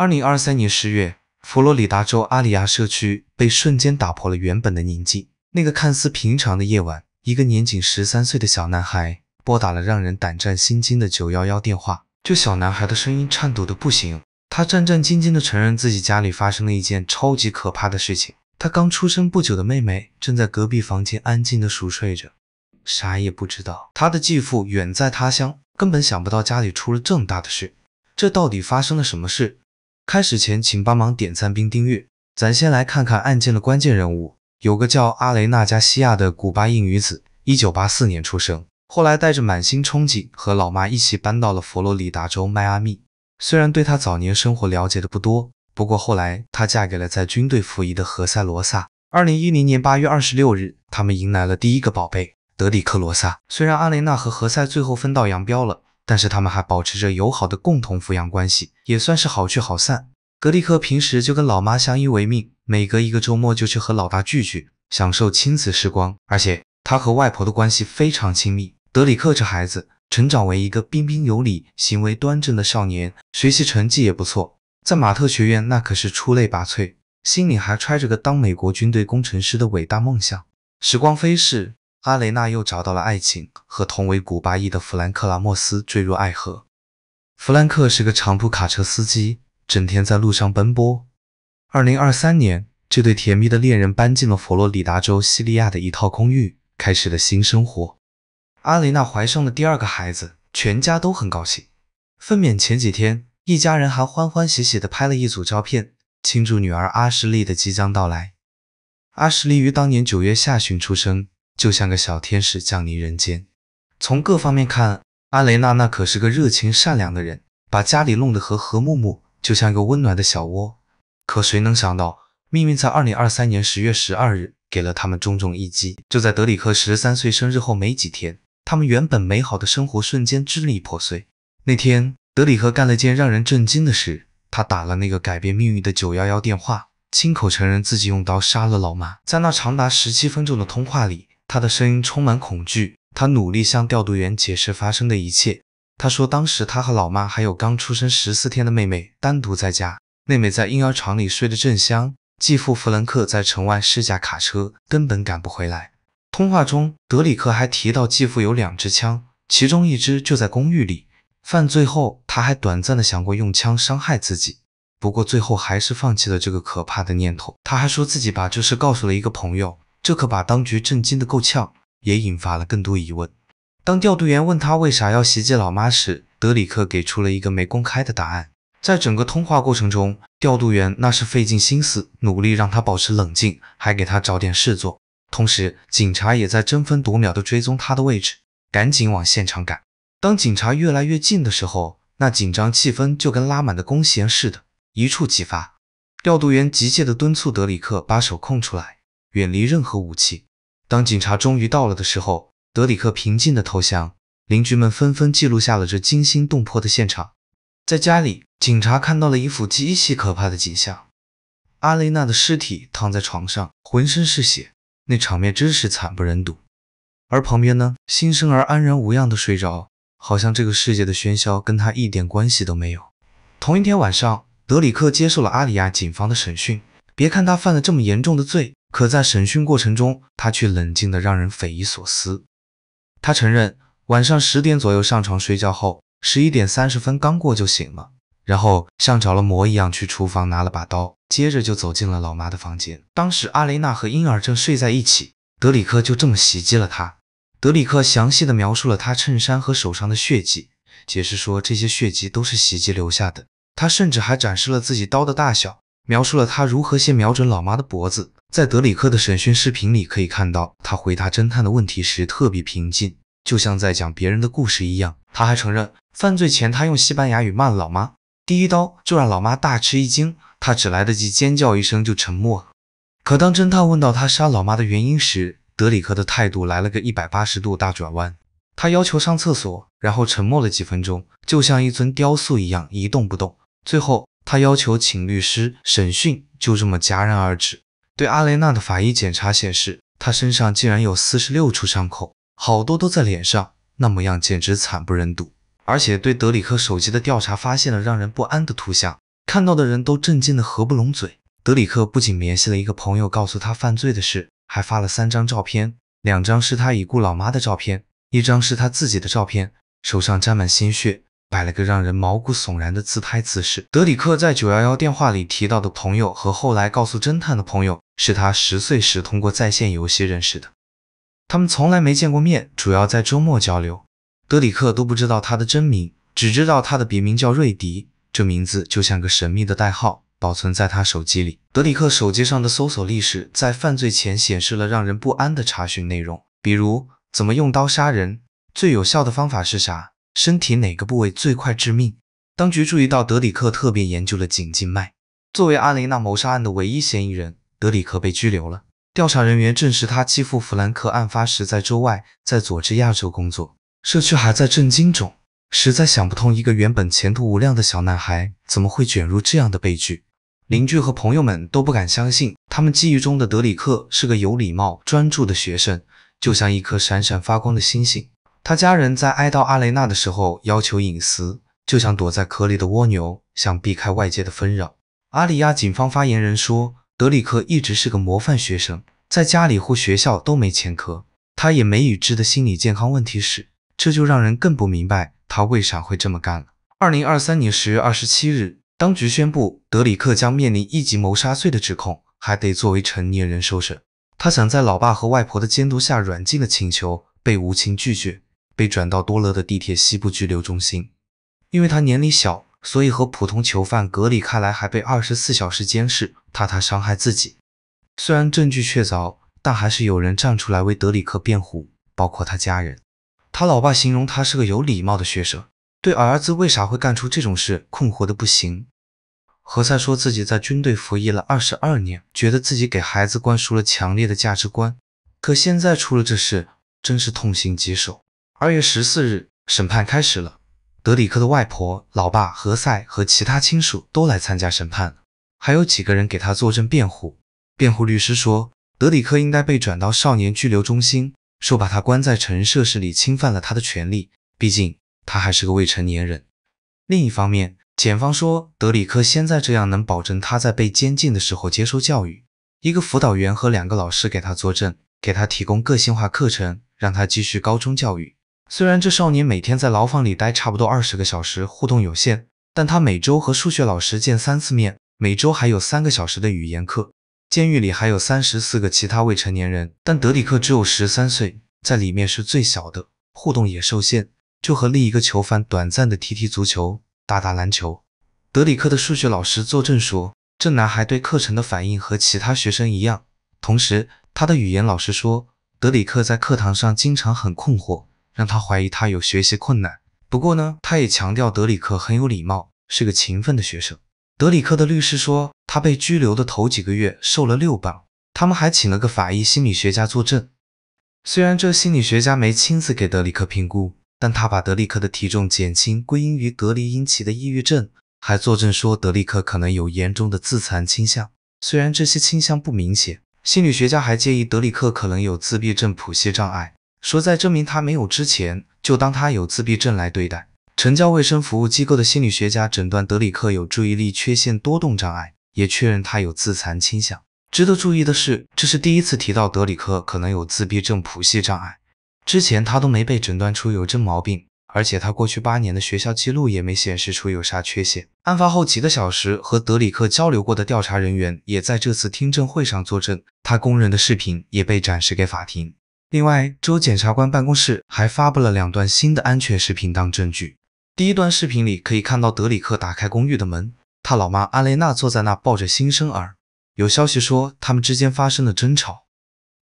二零二三年十月，佛罗里达州阿里亚社区被瞬间打破了原本的宁静。那个看似平常的夜晚，一个年仅十三岁的小男孩拨打了让人胆战心惊的九幺幺电话。这小男孩的声音颤抖的不行，他战战兢兢地承认自己家里发生了一件超级可怕的事情。他刚出生不久的妹妹正在隔壁房间安静地熟睡着，啥也不知道。他的继父远在他乡，根本想不到家里出了这么大的事。这到底发生了什么事？开始前，请帮忙点赞并订阅。咱先来看看案件的关键人物，有个叫阿雷纳加西亚的古巴裔女子，一九八四年出生，后来带着满心憧憬和老妈一起搬到了佛罗里达州迈阿密。虽然对她早年生活了解的不多，不过后来她嫁给了在军队服役的何塞罗萨。二零一零年八月二十六日，他们迎来了第一个宝贝，德里克罗萨。虽然阿雷娜和何塞最后分道扬镳了。但是他们还保持着友好的共同抚养关系，也算是好聚好散。格里克平时就跟老妈相依为命，每隔一个周末就去和老大聚聚，享受亲子时光。而且他和外婆的关系非常亲密。德里克这孩子成长为一个彬彬有礼、行为端正的少年，学习成绩也不错，在马特学院那可是出类拔萃，心里还揣着个当美国军队工程师的伟大梦想。时光飞逝。阿雷娜又找到了爱情，和同为古巴裔的弗兰克拉莫斯坠入爱河。弗兰克是个长途卡车司机，整天在路上奔波。二零二三年，这对甜蜜的恋人搬进了佛罗里达州西利亚的一套公寓，开始了新生活。阿雷娜怀上了第二个孩子，全家都很高兴。分娩前几天，一家人还欢欢喜喜地拍了一组照片，庆祝女儿阿什利的即将到来。阿什利于当年九月下旬出生。就像个小天使降临人间。从各方面看，阿雷娜那可是个热情善良的人，把家里弄得和和睦睦，就像一个温暖的小窝。可谁能想到，命运在二零二三年十月十二日给了他们重重一击。就在德里克十三岁生日后没几天，他们原本美好的生活瞬间支离破碎。那天，德里克干了件让人震惊的事，他打了那个改变命运的九幺幺电话，亲口承认自己用刀杀了老妈。在那长达十七分钟的通话里，他的声音充满恐惧，他努力向调度员解释发生的一切。他说，当时他和老妈还有刚出生十四天的妹妹单独在家，妹妹在婴儿床里睡得正香。继父弗兰克在城外试驾卡车，根本赶不回来。通话中，德里克还提到继父有两支枪，其中一支就在公寓里。犯罪后，他还短暂的想过用枪伤害自己，不过最后还是放弃了这个可怕的念头。他还说自己把这事告诉了一个朋友。这可把当局震惊得够呛，也引发了更多疑问。当调度员问他为啥要袭击老妈时，德里克给出了一个没公开的答案。在整个通话过程中，调度员那是费尽心思，努力让他保持冷静，还给他找点事做。同时，警察也在争分夺秒地追踪他的位置，赶紧往现场赶。当警察越来越近的时候，那紧张气氛就跟拉满的弓弦似的，一触即发。调度员急切地敦促德里克把手空出来。远离任何武器。当警察终于到了的时候，德里克平静的投降，邻居们纷纷记录下了这惊心动魄的现场。在家里，警察看到了一幅极其可怕的景象，阿雷娜的尸体躺在床上，浑身是血，那场面真是惨不忍睹。而旁边呢，新生儿安然无恙的睡着，好像这个世界的喧嚣跟他一点关系都没有。同一天晚上，德里克接受了阿里亚警方的审讯，别看他犯了这么严重的罪。可在审讯过程中，他却冷静的让人匪夷所思。他承认晚上十点左右上床睡觉后，十一点三十分刚过就醒了，然后像着了魔一样去厨房拿了把刀，接着就走进了老妈的房间。当时阿雷娜和婴儿正睡在一起，德里克就这么袭击了他。德里克详细的描述了他衬衫和手上的血迹，解释说这些血迹都是袭击留下的。他甚至还展示了自己刀的大小，描述了他如何先瞄准老妈的脖子。在德里克的审讯视频里可以看到，他回答侦探的问题时特别平静，就像在讲别人的故事一样。他还承认犯罪前他用西班牙语骂老妈，第一刀就让老妈大吃一惊，他只来得及尖叫一声就沉默可当侦探问到他杀老妈的原因时，德里克的态度来了个一百八十度大转弯，他要求上厕所，然后沉默了几分钟，就像一尊雕塑一样一动不动。最后他要求请律师，审讯就这么戛然而止。对阿雷娜的法医检查显示，她身上竟然有四十六处伤口，好多都在脸上，那模样简直惨不忍睹。而且对德里克手机的调查发现了让人不安的图像，看到的人都震惊的合不拢嘴。德里克不仅联系了一个朋友告诉他犯罪的事，还发了三张照片，两张是他已故老妈的照片，一张是他自己的照片，手上沾满鲜血。摆了个让人毛骨悚然的自拍姿势。德里克在九幺幺电话里提到的朋友和后来告诉侦探的朋友，是他十岁时通过在线游戏认识的，他们从来没见过面，主要在周末交流。德里克都不知道他的真名，只知道他的别名叫瑞迪，这名字就像个神秘的代号，保存在他手机里。德里克手机上的搜索历史，在犯罪前显示了让人不安的查询内容，比如怎么用刀杀人，最有效的方法是啥？身体哪个部位最快致命？当局注意到德里克特别研究了颈静脉。作为阿琳娜谋杀案的唯一嫌疑人，德里克被拘留了。调查人员证实他继父弗兰克案发时在州外，在佐治亚州工作。社区还在震惊中，实在想不通一个原本前途无量的小男孩怎么会卷入这样的悲剧。邻居和朋友们都不敢相信，他们记忆中的德里克是个有礼貌、专注的学生，就像一颗闪闪发光的星星。他家人在哀悼阿雷纳的时候要求隐私，就像躲在壳里的蜗牛，想避开外界的纷扰。阿里亚警方发言人说，德里克一直是个模范学生，在家里或学校都没前科，他也没已知的心理健康问题史，这就让人更不明白他为啥会这么干了。二零二三年十月二十七日，当局宣布德里克将面临一级谋杀罪的指控，还得作为成年人受审。他想在老爸和外婆的监督下软禁的请求被无情拒绝。被转到多勒的地铁西部拘留中心，因为他年龄小，所以和普通囚犯隔离开来，还被二十四小时监视。怕他伤害自己，虽然证据确凿，但还是有人站出来为德里克辩护，包括他家人。他老爸形容他是个有礼貌的学生，对儿子为啥会干出这种事困惑的不行。何塞说自己在军队服役了二十二年，觉得自己给孩子灌输了强烈的价值观，可现在出了这事，真是痛心疾首。二月十四日，审判开始了。德里克的外婆、老爸何塞和其他亲属都来参加审判了，还有几个人给他作证辩护。辩护律师说，德里克应该被转到少年拘留中心，说把他关在成人设施里侵犯了他的权利，毕竟他还是个未成年人。另一方面，检方说德里克现在这样能保证他在被监禁的时候接受教育，一个辅导员和两个老师给他作证，给他提供个性化课程，让他继续高中教育。虽然这少年每天在牢房里待差不多二十个小时，互动有限，但他每周和数学老师见三次面，每周还有三个小时的语言课。监狱里还有三十四个其他未成年人，但德里克只有十三岁，在里面是最小的，互动也受限，就和另一个囚犯短暂的踢踢足球，打打篮球。德里克的数学老师作证说，这男孩对课程的反应和其他学生一样。同时，他的语言老师说，德里克在课堂上经常很困惑。让他怀疑他有学习困难。不过呢，他也强调德里克很有礼貌，是个勤奋的学生。德里克的律师说，他被拘留的头几个月瘦了六磅。他们还请了个法医心理学家作证，虽然这心理学家没亲自给德里克评估，但他把德里克的体重减轻归因于隔离引起的抑郁症，还作证说德里克可能有严重的自残倾向。虽然这些倾向不明显，心理学家还建议德里克可能有自闭症谱系障碍。说在证明他没有之前，就当他有自闭症来对待。城郊卫生服务机构的心理学家诊断德里克有注意力缺陷多动障碍，也确认他有自残倾向。值得注意的是，这是第一次提到德里克可能有自闭症谱系障碍，之前他都没被诊断出有真毛病，而且他过去八年的学校记录也没显示出有啥缺陷。案发后几个小时和德里克交流过的调查人员也在这次听证会上作证，他供认的视频也被展示给法庭。另外，州检察官办公室还发布了两段新的安全视频当证据。第一段视频里可以看到德里克打开公寓的门，他老妈阿雷娜坐在那抱着新生儿，有消息说他们之间发生了争吵。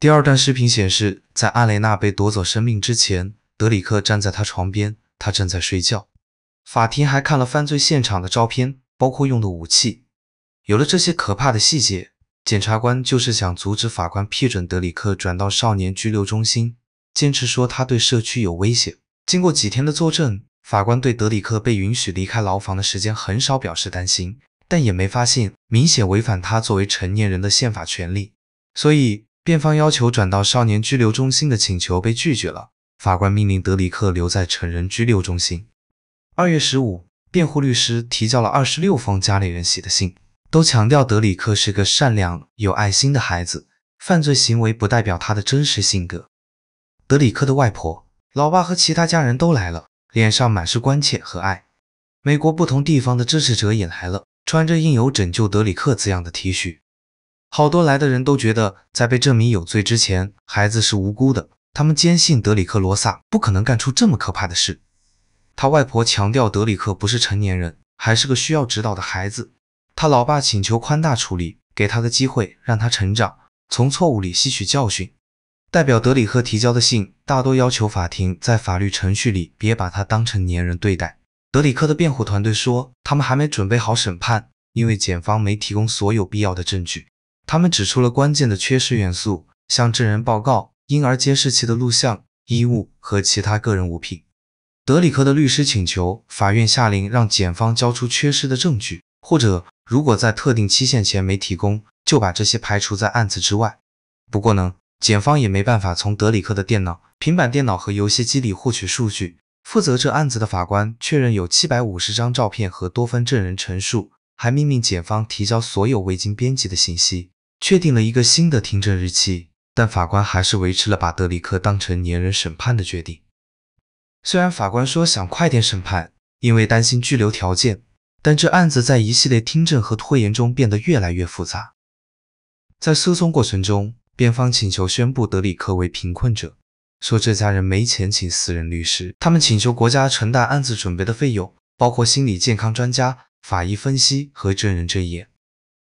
第二段视频显示，在阿雷娜被夺走生命之前，德里克站在他床边，他正在睡觉。法庭还看了犯罪现场的照片，包括用的武器。有了这些可怕的细节。检察官就是想阻止法官批准德里克转到少年拘留中心，坚持说他对社区有威胁。经过几天的作证，法官对德里克被允许离开牢房的时间很少表示担心，但也没发现明显违反他作为成年人的宪法权利。所以，辩方要求转到少年拘留中心的请求被拒绝了。法官命令德里克留在成人拘留中心。二月十五，辩护律师提交了二十六封家里人写的信。都强调德里克是个善良、有爱心的孩子，犯罪行为不代表他的真实性格。德里克的外婆、老爸和其他家人都来了，脸上满是关切和爱。美国不同地方的支持者也来了，穿着印有“拯救德里克”字样的 T 恤。好多来的人都觉得，在被证明有罪之前，孩子是无辜的。他们坚信德里克罗萨不可能干出这么可怕的事。他外婆强调德里克不是成年人，还是个需要指导的孩子。他老爸请求宽大处理，给他个机会，让他成长，从错误里吸取教训。代表德里克提交的信大多要求法庭在法律程序里别把他当成年人对待。德里克的辩护团队说，他们还没准备好审判，因为检方没提供所有必要的证据。他们指出了关键的缺失元素，像证人报告、婴儿监视器的录像、衣物和其他个人物品。德里克的律师请求法院下令让检方交出缺失的证据。或者如果在特定期限前没提供，就把这些排除在案子之外。不过呢，检方也没办法从德里克的电脑、平板电脑和游戏机里获取数据。负责这案子的法官确认有七百五十张照片和多份证人陈述，还命令检方提交所有未经编辑的信息，确定了一个新的听证日期。但法官还是维持了把德里克当成年人审判的决定。虽然法官说想快点审判，因为担心拘留条件。但这案子在一系列听证和拖延中变得越来越复杂。在诉讼过程中，辩方请求宣布德里克为贫困者，说这家人没钱请私人律师。他们请求国家承担案子准备的费用，包括心理健康专家、法医分析和证人证言。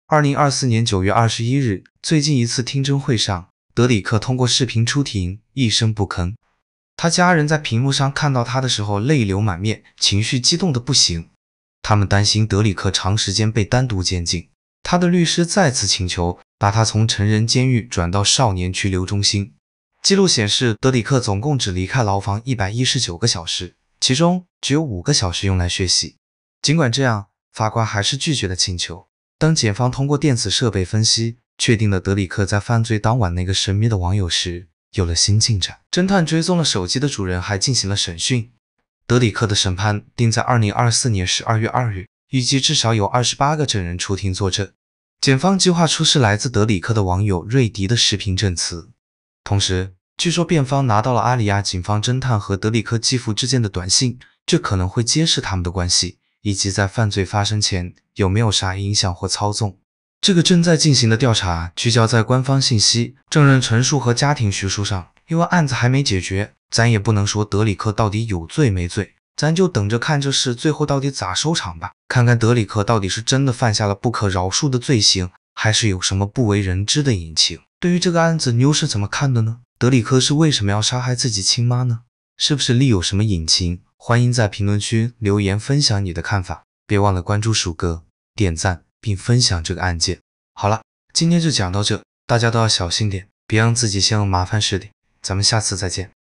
二零二四年九月二十一日，最近一次听证会上，德里克通过视频出庭，一声不吭。他家人在屏幕上看到他的时候，泪流满面，情绪激动的不行。他们担心德里克长时间被单独监禁，他的律师再次请求把他从成人监狱转到少年拘留中心。记录显示，德里克总共只离开牢房一百一十九个小时，其中只有五个小时用来学习。尽管这样，法官还是拒绝了请求。当检方通过电子设备分析确定了德里克在犯罪当晚那个神秘的网友时，有了新进展。侦探追踪了手机的主人，还进行了审讯。德里克的审判定在二零二四年十二月二日，预计至少有二十八个证人出庭作证。检方计划出示来自德里克的网友瑞迪的视频证词，同时据说辩方拿到了阿里亚警方侦探和德里克继父之间的短信，这可能会揭示他们的关系，以及在犯罪发生前有没有啥影响或操纵。这个正在进行的调查聚焦在官方信息、证人陈述和家庭叙述上。因为案子还没解决，咱也不能说德里克到底有罪没罪，咱就等着看这事最后到底咋收场吧。看看德里克到底是真的犯下了不可饶恕的罪行，还是有什么不为人知的隐情。对于这个案子，妞是怎么看的呢？德里克是为什么要杀害自己亲妈呢？是不是另有什么隐情？欢迎在评论区留言分享你的看法，别忘了关注鼠哥，点赞并分享这个案件。好了，今天就讲到这，大家都要小心点，别让自己陷入麻烦事里。咱们下次再见。